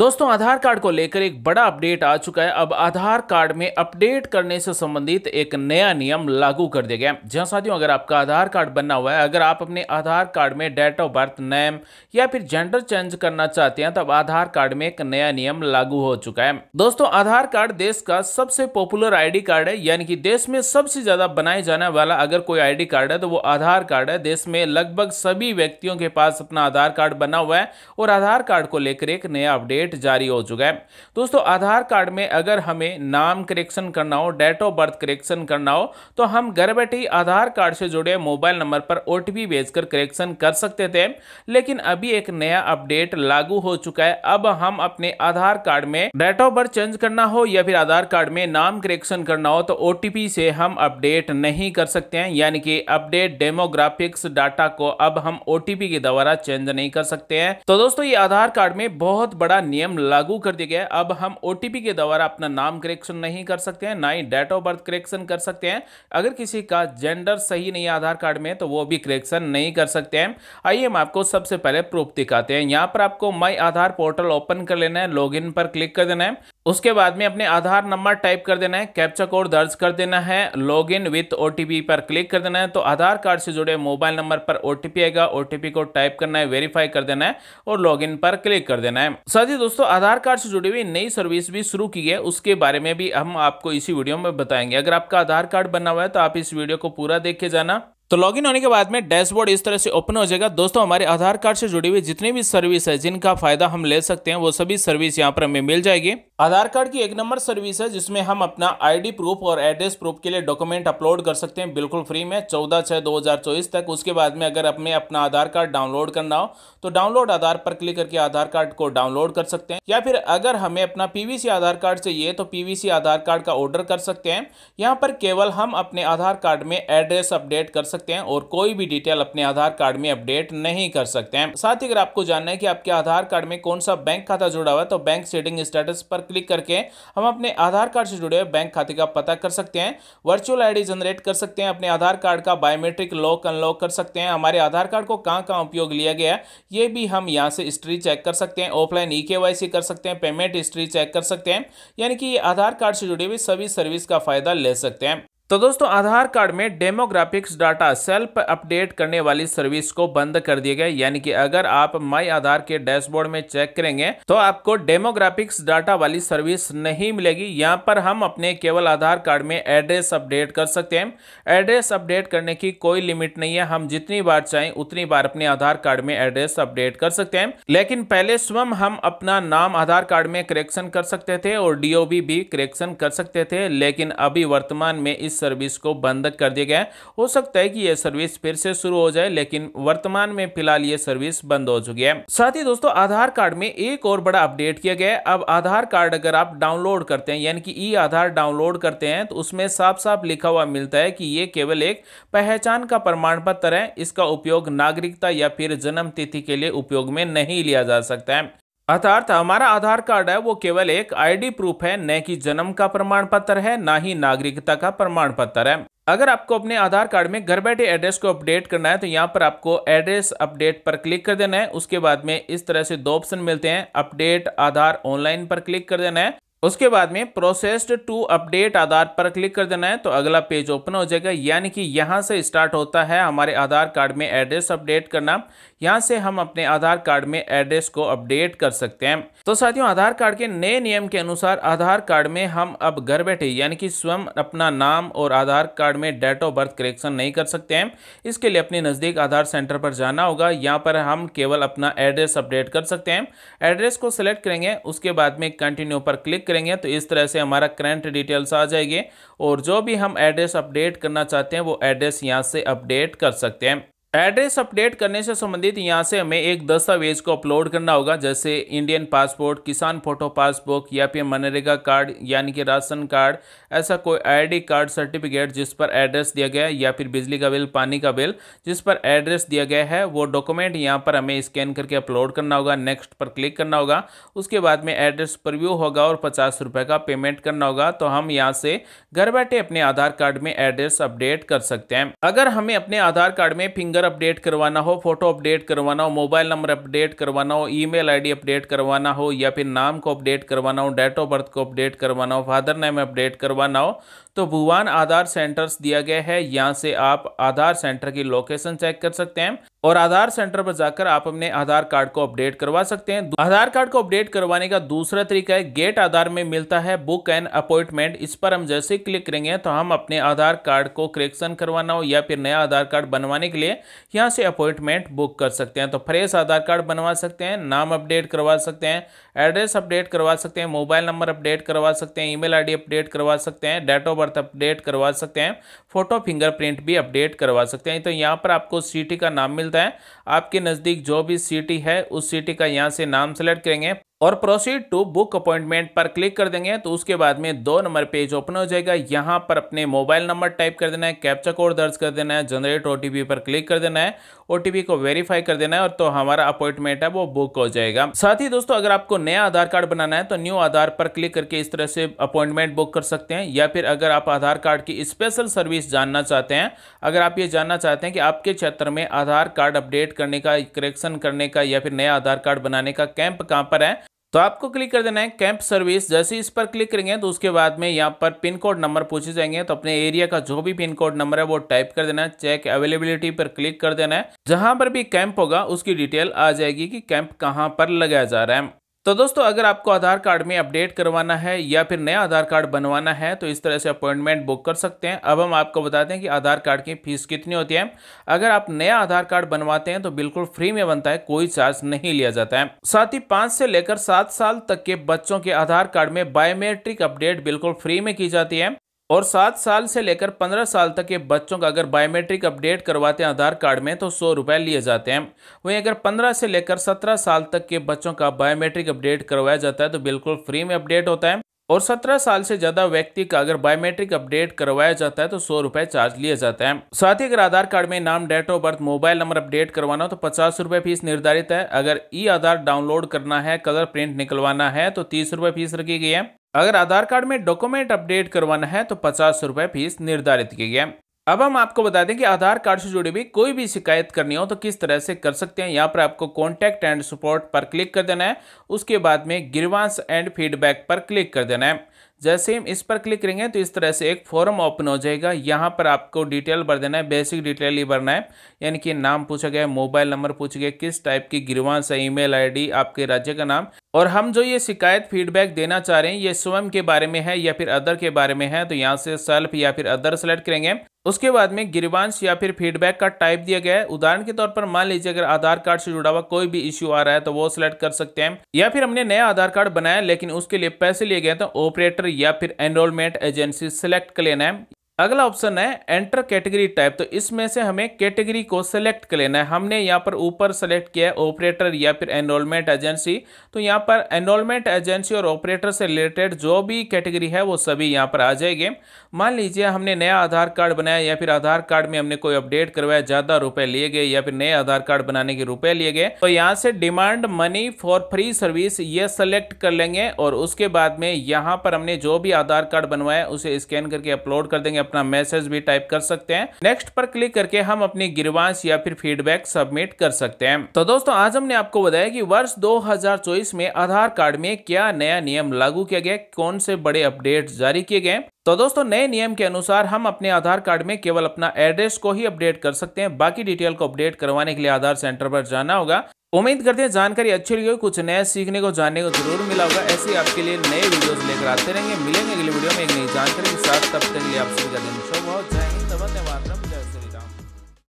दोस्तों आधार कार्ड को लेकर एक बड़ा अपडेट आ चुका है अब आधार कार्ड में अपडेट करने से संबंधित एक नया नियम लागू कर दिया गया जहां साथियों अगर आपका आधार कार्ड बना हुआ है अगर आप अपने आधार कार्ड में डेट ऑफ बर्थ नेम या फिर जेंडर चेंज करना चाहते हैं तब आधार कार्ड में एक नया नियम लागू हो चुका है दोस्तों आधार कार्ड देश का सबसे पॉपुलर आई कार्ड है यानी कि देश में सबसे ज्यादा बनाए जाने वाला अगर कोई आई कार्ड है तो वो आधार कार्ड है देश में लगभग सभी व्यक्तियों के पास अपना आधार कार्ड बना हुआ है और आधार कार्ड को लेकर एक नया अपडेट अपडेट जारी हो चुका है दोस्तों आधार कार्ड में अगर हमें नाम करेक्शन करना हो डेट ऑफ बर्थ करेक्शन करना हो तो हम घर बैठे आधार कार्ड से जुड़े मोबाइल नंबर पर ओ भेजकर करेक्शन कर सकते थे लेकिन अभी एक नया अपडेट लागू हो चुका है अब हम अपने आधार कार्ड में डेट ऑफ बर्थ चेंज करना हो या फिर आधार कार्ड में नाम करेक्शन करना हो तो ओ से हम अपडेट नहीं कर सकते हैं यानी कि अपडेट डेमोग्राफिक्स डाटा को अब हम ओ के द्वारा चेंज नहीं कर सकते हैं तो दोस्तों ये आधार कार्ड में बहुत बड़ा नियम नियम लागू कर दिया गया है अब हम ओ के द्वारा अपना नाम करेक्शन नहीं कर सकते हैं ना ही डेट ऑफ बर्थ करेक्शन कर सकते हैं अगर किसी का जेंडर सही नहीं आधार कार्ड में तो वो भी करेक्शन नहीं कर सकते हैं आइए हम आपको सबसे पहले प्रूफ दिखाते हैं यहाँ पर आपको माई आधार पोर्टल ओपन कर लेना है लॉग पर क्लिक कर देना है उसके बाद में अपने आधार नंबर टाइप कर देना है कैप्चा कोड दर्ज कर देना है लॉग इन विथ ओ पर क्लिक कर देना है तो आधार कार्ड से जुड़े मोबाइल नंबर पर ओ आएगा ओ को टाइप करना है वेरीफाई कर देना है और लॉग इन पर क्लिक कर देना है साथ ही दोस्तों आधार कार्ड से जुड़ी हुई नई सर्विस भी शुरू की है उसके बारे में भी हम आपको इसी वीडियो में बताएंगे अगर आपका आधार कार्ड बना हुआ है तो आप इस वीडियो को पूरा देख के जाना तो लॉगिन होने के बाद में डैशबोर्ड इस तरह से ओपन हो जाएगा दोस्तों हमारे आधार कार्ड से जुड़ी हुई जितनी भी सर्विस है जिनका फायदा हम ले सकते हैं वो सभी सर्विस यहाँ पर हमें मिल जाएगी आधार कार्ड की एक नंबर सर्विस है जिसमें हम अपना आईडी प्रूफ और एड्रेस प्रूफ के लिए डॉक्यूमेंट अपलोड कर सकते हैं बिल्कुल फ्री में चौदह छः दो हज़ार चौबीस तक उसके बाद में अगर हमें अपना आधार कार्ड डाउनलोड करना हो तो डाउनलोड आधार पर क्लिक करके आधार कार्ड को डाउनलोड कर सकते हैं या फिर अगर हमें अपना पी आधार कार्ड चाहिए तो पी आधार कार्ड का ऑर्डर कर सकते हैं यहाँ पर केवल हम अपने आधार कार्ड में एड्रेस अपडेट कर सकते हैं और कोई भी डिटेल अपने आधार कार्ड में अपडेट नहीं कर सकते हैं साथ ही अगर आपको जानना है कि आपके आधार कार्ड में कौन सा बैंक खाता जुड़ा हुआ है तो बैंक सेटिंग स्टेटस पर क्लिक करके हम अपने आधार कार्ड से जुड़े बैंक खाते का पता कर सकते हैं वर्चुअल आईडी जनरेट कर सकते हैं अपने आधार कार्ड का बायोमेट्रिक लॉक अनलॉक कर सकते हैं हमारे आधार कार्ड को कहाँ कहाँ उपयोग लिया गया ये भी हम यहाँ से हिस्ट्री चेक कर सकते हैं ऑफलाइन ई कर सकते हैं पेमेंट हिस्ट्री चेक कर सकते हैं यानी कि ये आधार कार्ड से जुड़े हुए सभी सर्विस का फ़ायदा ले सकते हैं तो दोस्तों आधार कार्ड में डेमोग्राफिक्स डाटा सेल्फ अपडेट करने वाली सर्विस को बंद कर दिया गया यानी कि अगर आप माई आधार के डैशबोर्ड में चेक करेंगे तो आपको डेमोग्राफिक्स डाटा वाली सर्विस नहीं मिलेगी यहाँ पर हम अपने केवल आधार कार्ड में एड्रेस अपडेट कर सकते हैं एड्रेस अपडेट करने की कोई लिमिट नहीं है हम जितनी बार चाहें उतनी बार अपने आधार कार्ड में एड्रेस अपडेट कर सकते हैं लेकिन पहले स्वयं हम अपना नाम आधार कार्ड में करेक्शन कर सकते थे और डीओबी भी करेक्शन कर सकते थे लेकिन अभी वर्तमान में इस सर्विस को बंद कर दिया गया हो सकता है कि यह सर्विस फिर से शुरू हो जाए लेकिन वर्तमान में फिलहाल ये सर्विस बंद हो चुकी है साथ ही दोस्तों आधार कार्ड में एक और बड़ा अपडेट किया गया है अब आधार कार्ड अगर आप डाउनलोड करते हैं यानी कि ई आधार डाउनलोड करते हैं तो उसमें साफ साफ लिखा हुआ मिलता है कि ये केवल एक पहचान का प्रमाण पत्र है इसका उपयोग नागरिकता या फिर जन्म तिथि के लिए उपयोग में नहीं लिया जा सकता है अर्थात हमारा आधार कार्ड है वो केवल एक आईडी प्रूफ है न कि जन्म का प्रमाण पत्र है ना ही नागरिकता का प्रमाण पत्र है अगर आपको अपने आधार कार्ड में घर बैठे एड्रेस को अपडेट करना है तो यहाँ पर आपको एड्रेस अपडेट पर क्लिक कर देना है उसके बाद में इस तरह से दो ऑप्शन मिलते हैं अपडेट आधार ऑनलाइन पर क्लिक कर देना है उसके बाद में प्रोसेस्ड टू अपडेट आधार पर क्लिक कर देना है तो अगला पेज ओपन हो जाएगा यानी कि यहाँ से स्टार्ट होता है हमारे आधार कार्ड में एड्रेस अपडेट करना यहाँ से हम अपने आधार कार्ड में एड्रेस को अपडेट कर सकते हैं तो साथियों आधार कार्ड के नए नियम के अनुसार आधार कार्ड में हम अब घर बैठे यानी कि स्वयं अपना नाम और आधार कार्ड में डेट ऑफ बर्थ करेक्शन नहीं कर सकते हैं इसके लिए अपने नज़दीक आधार सेंटर पर जाना होगा यहाँ पर हम केवल अपना एड्रेस अपडेट कर सकते हैं एड्रेस को सिलेक्ट करेंगे उसके बाद में कंटिन्यू पर क्लिक करेंगे तो इस तरह से हमारा करंट डिटेल्स आ जाएगी और जो भी हम एड्रेस अपडेट करना चाहते हैं वो एड्रेस यहाँ से अपडेट कर सकते हैं एड्रेस अपडेट करने से संबंधित यहाँ से हमें एक दस्तावेज को अपलोड करना होगा जैसे इंडियन पासपोर्ट किसान फोटो पासबुक या फिर मनरेगा कार्ड यानी कि राशन कार्ड ऐसा कोई आईडी कार्ड सर्टिफिकेट जिस पर एड्रेस दिया गया है या फिर बिजली का बिल पानी का बिल जिस पर एड्रेस दिया गया है वो डॉक्यूमेंट यहाँ पर हमें स्कैन करके अपलोड करना होगा नेक्स्ट पर क्लिक करना होगा उसके बाद में एड्रेस प्रव्यू होगा और पचास का पेमेंट करना होगा तो हम यहाँ से घर बैठे अपने आधार कार्ड में एड्रेस अपडेट कर सकते हैं अगर हमें अपने आधार कार्ड में फिंगर अगर अपडेट करवाना हो फोटो अपडेट करवाना हो मोबाइल नंबर अपडेट करवाना हो ईमेल आईडी अपडेट करवाना हो या फिर नाम को अपडेट करवाना हो डेट ऑफ बर्थ को अपडेट करवाना हो फादर नेम अपडेट करवाना हो तो भुवान आधार सेंटर्स दिया गया है यहाँ से आप आधार सेंटर की लोकेशन चेक कर सकते हैं और आधार सेंटर पर जाकर आप अपने आधार कार्ड को अपडेट करवा सकते हैं आधार कार्ड को अपडेट करवाने का दूसरा तरीका है गेट आधार में मिलता है बुक एंड अपॉइंटमेंट इस पर हम जैसे क्लिक करेंगे तो हम अपने आधार कार्ड को करेक्शन करवाना हो या फिर नया आधार कार्ड बनवाने के लिए यहाँ से अपॉइंटमेंट बुक कर सकते हैं तो फ्रेश आधार कार्ड बनवा सकते हैं नाम अपडेट करवा सकते हैं एड्रेस अपडेट करवा सकते हैं मोबाइल नंबर अपडेट करवा सकते हैं ई मेल अपडेट करवा सकते हैं date of birth birth update करवा सकते हैं फोटो फिंगरप्रिंट भी अपडेट करवा सकते हैं तो यहाँ पर आपको सिटी का नाम मिलता है आपके नज़दीक जो भी सिटी है उस सिटी का यहाँ से नाम सेलेक्ट करेंगे और प्रोसीड टू बुक अपॉइंटमेंट पर क्लिक कर देंगे तो उसके बाद में दो नंबर पेज ओपन हो जाएगा यहाँ पर अपने मोबाइल नंबर टाइप कर देना है कैप्चा कोड दर्ज कर देना है जनरेट ओ पर क्लिक कर देना है ओ को वेरीफाई कर देना है और तो हमारा अपॉइंटमेंट है वो बुक हो जाएगा साथ ही दोस्तों अगर आपको नया आधार कार्ड बनाना है तो न्यू आधार पर क्लिक करके इस तरह से अपॉइंटमेंट बुक कर सकते हैं या फिर अगर आप आधार कार्ड की स्पेशल सर्विस जानना चाहते हैं अगर आप ये जानना चाहते हैं कि आपके क्षेत्र में आधार कार्ड अपडेट करने का करेक्शन करने का या फिर नया आधार कार्ड बनाने का कैंप कहाँ पर है तो आपको क्लिक कर देना है कैंप सर्विस जैसे इस पर क्लिक करेंगे तो उसके बाद में यहाँ पर पिन कोड नंबर पूछे जाएंगे तो अपने एरिया का जो भी पिन कोड नंबर है वो टाइप कर देना है चेक अवेलेबिलिटी पर क्लिक कर देना है जहां पर भी कैंप होगा उसकी डिटेल आ जाएगी कि कैंप कहाँ पर लगाया जा रहा है तो दोस्तों अगर आपको आधार कार्ड में अपडेट करवाना है या फिर नया आधार कार्ड बनवाना है तो इस तरह से अपॉइंटमेंट बुक कर सकते हैं अब हम आपको बताते हैं कि आधार कार्ड की फ़ीस कितनी होती है अगर आप नया आधार कार्ड बनवाते हैं तो बिल्कुल फ्री में बनता है कोई चार्ज नहीं लिया जाता है साथ ही पाँच से लेकर सात साल तक के बच्चों के आधार कार्ड में बायोमेट्रिक अपडेट बिल्कुल फ्री में की जाती है और सात साल से लेकर पंद्रह साल तक के बच्चों का अगर बायोमेट्रिक अपडेट करवाते हैं आधार कार्ड में तो सौ रुपये लिए जाते हैं वहीं अगर पंद्रह से लेकर सत्रह साल तक के बच्चों का बायोमेट्रिक अपडेट करवाया जाता है तो बिल्कुल फ्री में अपडेट होता है और सत्रह साल से ज़्यादा व्यक्ति का अगर बायोमेट्रिक अपडेट करवाया जाता है तो सौ रुपये चार्ज लिया जाता है साथ ही अगर आधार कार्ड में नाम date of birth mobile number update करवाना हो तो पचास रुपये फीस निर्धारित है अगर ई आधार डाउनलोड करना है कलर प्रिंट निकलवाना है तो तीस रुपये फीस रखी गई है अगर आधार कार्ड में डॉक्यूमेंट अपडेट करवाना है तो पचास रुपए फीस निर्धारित की गई अब हम आपको बता दें कि आधार कार्ड से जुड़ी भी कोई भी शिकायत करनी हो तो किस तरह से कर सकते हैं यहाँ पर आपको कॉन्टैक्ट एंड सपोर्ट पर क्लिक कर देना है उसके बाद में गिरवांस एंड फीडबैक पर क्लिक कर देना है जैसे हम इस पर क्लिक करेंगे तो इस तरह से एक फॉर्म ओपन हो जाएगा यहाँ पर आपको डिटेल भर देना है बेसिक डिटेल ही भरना है यानी कि नाम पूछा गया मोबाइल नंबर पूछा गया किस टाइप की गिरवांस है ईमेल आईडी आपके राज्य का नाम और हम जो ये शिकायत फीडबैक देना चाह रहे हैं ये स्वयं के बारे में है या फिर अदर के बारे में है तो यहाँ से सेल्फ या फिर अदर सेलेक्ट करेंगे उसके बाद में गिरवांश या फिर फीडबैक का टाइप दिया गया है उदाहरण के तौर पर मान लीजिए अगर आधार कार्ड से जुड़ा हुआ कोई भी इश्यू आ रहा है तो वो सिलेक्ट कर सकते हैं या फिर हमने नया आधार कार्ड बनाया लेकिन उसके लिए पैसे लिए गए तो ऑपरेटर या फिर एनरोलमेंट एजेंसी सेलेक्ट कर लेना है अगला ऑप्शन है एंटर कैटेगरी टाइप तो इसमें से हमें कैटेगरी को सेलेक्ट कर लेना है हमने यहाँ पर ऊपर सेलेक्ट किया है ऑपरेटर या फिर एनरोलमेंट एजेंसी तो यहाँ पर एनरोलमेंट एजेंसी और ऑपरेटर से रिलेटेड जो भी कैटेगरी है वो सभी यहाँ पर आ जाएंगे मान लीजिए हमने नया आधार कार्ड बनाया या फिर आधार कार्ड में हमने कोई अपडेट करवाया ज़्यादा रुपये लिए गए या फिर नए आधार कार्ड बनाने के रुपये लिए गए तो यहाँ से demand money for free service ये सेलेक्ट कर लेंगे और उसके बाद में यहाँ पर हमने जो भी आधार कार्ड बनवाया उसे स्कैन करके अपलोड कर देंगे अपना मैसेज भी टाइप कर सकते हैं नेक्स्ट पर क्लिक करके हम अपनी गिरवांश या फिर फीडबैक सबमिट कर सकते हैं तो दोस्तों आज हमने आपको बताया कि वर्ष 2024 में आधार कार्ड में क्या नया नियम लागू किया गया कौन से बड़े अपडेट जारी किए गए तो दोस्तों नए नियम के अनुसार हम अपने आधार कार्ड में केवल अपना एड्रेस को ही अपडेट कर सकते हैं बाकी डिटेल को अपडेट करवाने के लिए आधार सेंटर पर जाना होगा उम्मीद करते हैं जानकारी अच्छी लगी हो कुछ नया सीखने को जानने को जरूर मिला होगा ऐसे आपके लिए नए वीडियोस लेकर आते रहेंगे मिलेंगे अगले वीडियो में एक नई जानकारी के साथ तब तक के लिए आप सभी का दिन शुभ हो जय